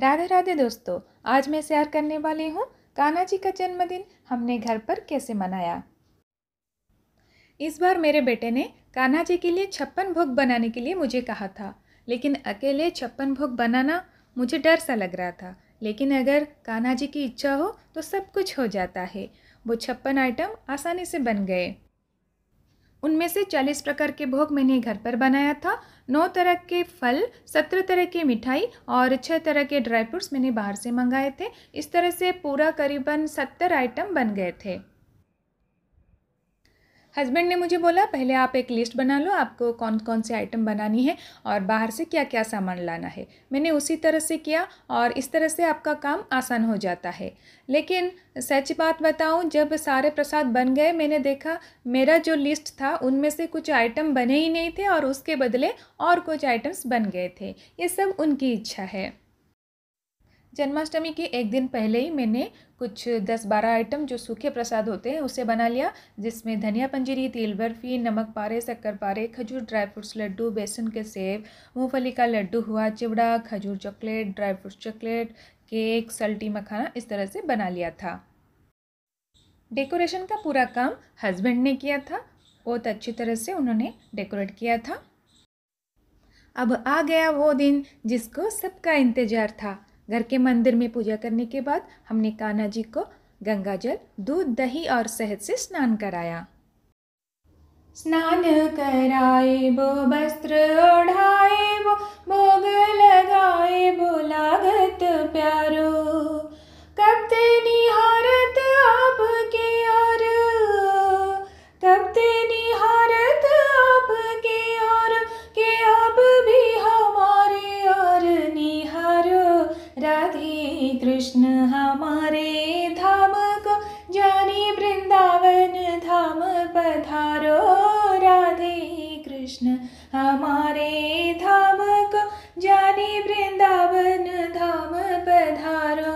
राधे राधे दोस्तों आज मैं शेयर करने वाली हूँ कान्हा जी का जन्मदिन हमने घर पर कैसे मनाया इस बार मेरे बेटे ने कान्हा जी के लिए छप्पन भोग बनाने के लिए मुझे कहा था लेकिन अकेले छप्पन भोग बनाना मुझे डर सा लग रहा था लेकिन अगर कान्हा जी की इच्छा हो तो सब कुछ हो जाता है वो छप्पन आइटम आसानी से बन गए उनमें से चालीस प्रकार के भोग मैंने घर पर बनाया था नौ तरह के फल सत्रह तरह की मिठाई और छः तरह के ड्राई फ्रूट्स मैंने बाहर से मंगाए थे इस तरह से पूरा करीबन सत्तर आइटम बन गए थे हस्बैंड ने मुझे बोला पहले आप एक लिस्ट बना लो आपको कौन कौन से आइटम बनानी है और बाहर से क्या क्या सामान लाना है मैंने उसी तरह से किया और इस तरह से आपका काम आसान हो जाता है लेकिन सच बात बताऊं जब सारे प्रसाद बन गए मैंने देखा मेरा जो लिस्ट था उनमें से कुछ आइटम बने ही नहीं थे और उसके बदले और कुछ आइटम्स बन गए थे ये सब उनकी इच्छा है जन्माष्टमी के एक दिन पहले ही मैंने कुछ दस बारह आइटम जो सूखे प्रसाद होते हैं उसे बना लिया जिसमें धनिया पंजीरी तिल बर्फी नमक पारे शक्कर पारे खजूर ड्राई फ्रूट्स लड्डू बेसन के सेब मूंगफली का लड्डू हुआ चिवड़ा खजूर chocolate dry fruits chocolate cake salty makhana इस तरह से बना लिया था डेकोरेशन का पूरा काम हस्बैंड ने किया था बहुत अच्छी तरह से उन्होंने डेकोरेट किया था अब आ गया वो दिन जिसको सबका इंतज़ार था घर के मंदिर में पूजा करने के बाद हमने कान्हा जी को गंगा जल दूध दही और शहद से स्नान कराया स्नान कराए वो वस्त्र ओढ़ाए वो भोग लगाए वो लागत प्यारो कृष्ण हमारे धाम को जानी वृंदावन धाम पधारो राधे कृष्ण हमारे धाम को जानी वृंदावन धाम पधारो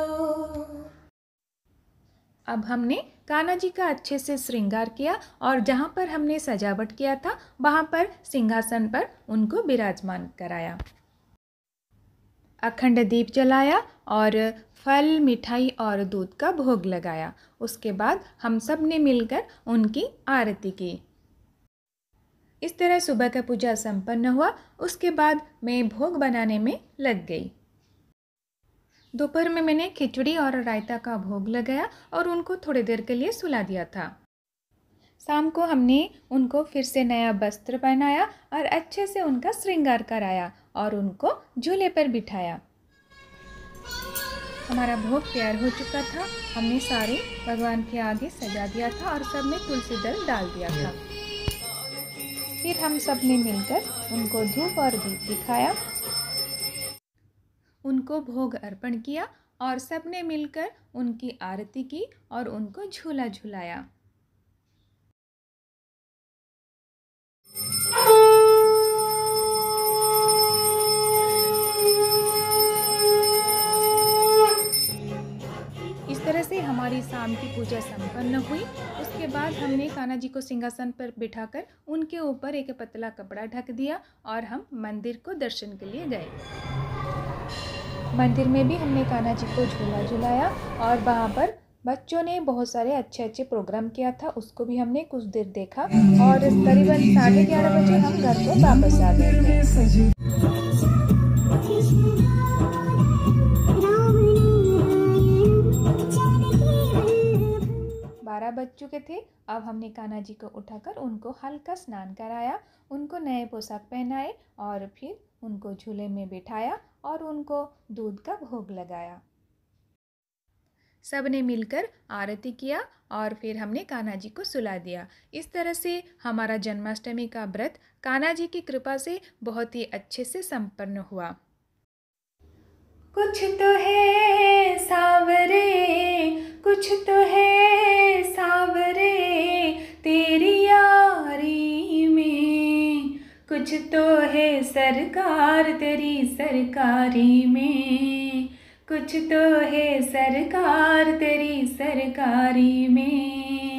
अब हमने कान्हा जी का अच्छे से श्रृंगार किया और जहाँ पर हमने सजावट किया था वहाँ पर सिंहासन पर उनको विराजमान कराया अखंड दीप जलाया और फल मिठाई और दूध का भोग लगाया उसके बाद हम सब ने मिलकर उनकी आरती की इस तरह सुबह का पूजा संपन्न हुआ उसके बाद मैं भोग बनाने में लग गई दोपहर में मैंने खिचड़ी और रायता का भोग लगाया और उनको थोड़ी देर के लिए सुला दिया था शाम को हमने उनको फिर से नया वस्त्र पहनाया और अच्छे से उनका श्रृंगार कराया और उनको झूले पर बिठाया हमारा भोग तैयार हो चुका था हमने सारे भगवान के आगे सजा दिया था और सब में तुलसी दल डाल दिया था फिर हम सब ने मिलकर उनको धूप और दीप दिखाया उनको भोग अर्पण किया और सब ने मिलकर उनकी आरती की और उनको झूला झुलाया हमारी शाम की पूजा संपन्न हुई उसके बाद हमने कान्हा जी को सिंहासन पर बिठाकर उनके ऊपर एक पतला कपड़ा ढक दिया और हम मंदिर को दर्शन के लिए गए मंदिर में भी हमने कान्हा जी को झूला झुलाया और वहाँ पर बच्चों ने बहुत सारे अच्छे अच्छे प्रोग्राम किया था उसको भी हमने कुछ देर देखा और करीबन साढ़े ग्यारह बजे हम घर को वापस आ गए बारह बज चुके थे अब हमने कान्हा जी को उठाकर उनको हल्का स्नान कराया उनको नए पोशाक पहनाए और फिर उनको झूले में बिठाया और उनको दूध का भोग लगाया सब ने मिलकर आरती किया और फिर हमने कान्हा जी को सुला दिया इस तरह से हमारा जन्माष्टमी का व्रत कान्हा जी की कृपा से बहुत ही अच्छे से संपन्न हुआ कुछ तो है सावरे कुछ तो है सरकार तेरी सरकारी में कुछ तो है सरकार तेरी सरकारी में